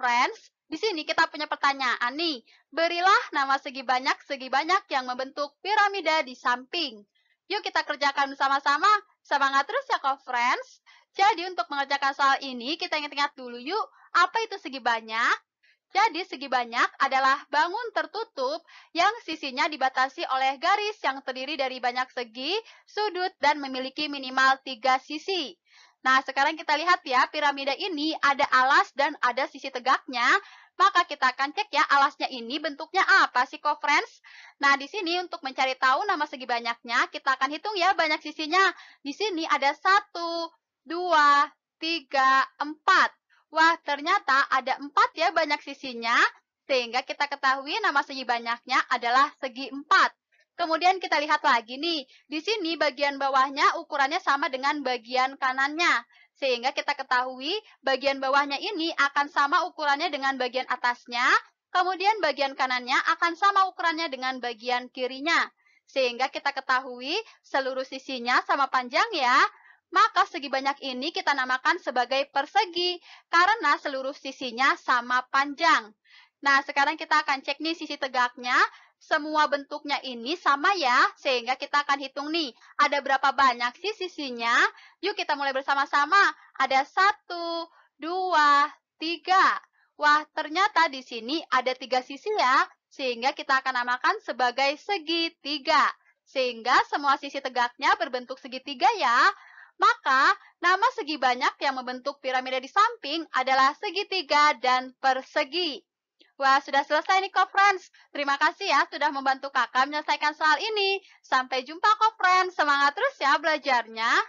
Friends, di sini kita punya pertanyaan nih. Berilah nama segi banyak segi banyak yang membentuk piramida di samping. Yuk kita kerjakan bersama-sama. Semangat terus ya kau friends. Jadi untuk mengerjakan soal ini kita ingat-ingat dulu yuk. Apa itu segi banyak? Jadi segi banyak adalah bangun tertutup yang sisinya dibatasi oleh garis yang terdiri dari banyak segi, sudut, dan memiliki minimal tiga sisi. Nah, sekarang kita lihat ya, piramida ini ada alas dan ada sisi tegaknya. Maka kita akan cek ya alasnya ini bentuknya apa sih, co friends? Nah, di sini untuk mencari tahu nama segi banyaknya, kita akan hitung ya banyak sisinya. Di sini ada 1, 2, 3, 4. Wah, ternyata ada 4 ya banyak sisinya, sehingga kita ketahui nama segi banyaknya adalah segi 4. Kemudian kita lihat lagi nih, di sini bagian bawahnya ukurannya sama dengan bagian kanannya. Sehingga kita ketahui bagian bawahnya ini akan sama ukurannya dengan bagian atasnya, kemudian bagian kanannya akan sama ukurannya dengan bagian kirinya. Sehingga kita ketahui seluruh sisinya sama panjang ya. Maka segi banyak ini kita namakan sebagai persegi, karena seluruh sisinya sama panjang. Nah, sekarang kita akan cek nih sisi tegaknya semua bentuknya ini sama ya, sehingga kita akan hitung nih, ada berapa banyak sih sisinya? Yuk kita mulai bersama-sama. Ada satu, dua, tiga. Wah, ternyata di sini ada tiga sisi ya, sehingga kita akan namakan sebagai segitiga. Sehingga semua sisi tegaknya berbentuk segitiga ya. Maka, nama segi banyak yang membentuk piramida di samping adalah segitiga dan persegi. Wah, sudah selesai nih Friends. Terima kasih ya sudah membantu kakak menyelesaikan soal ini. Sampai jumpa Friends. Semangat terus ya belajarnya.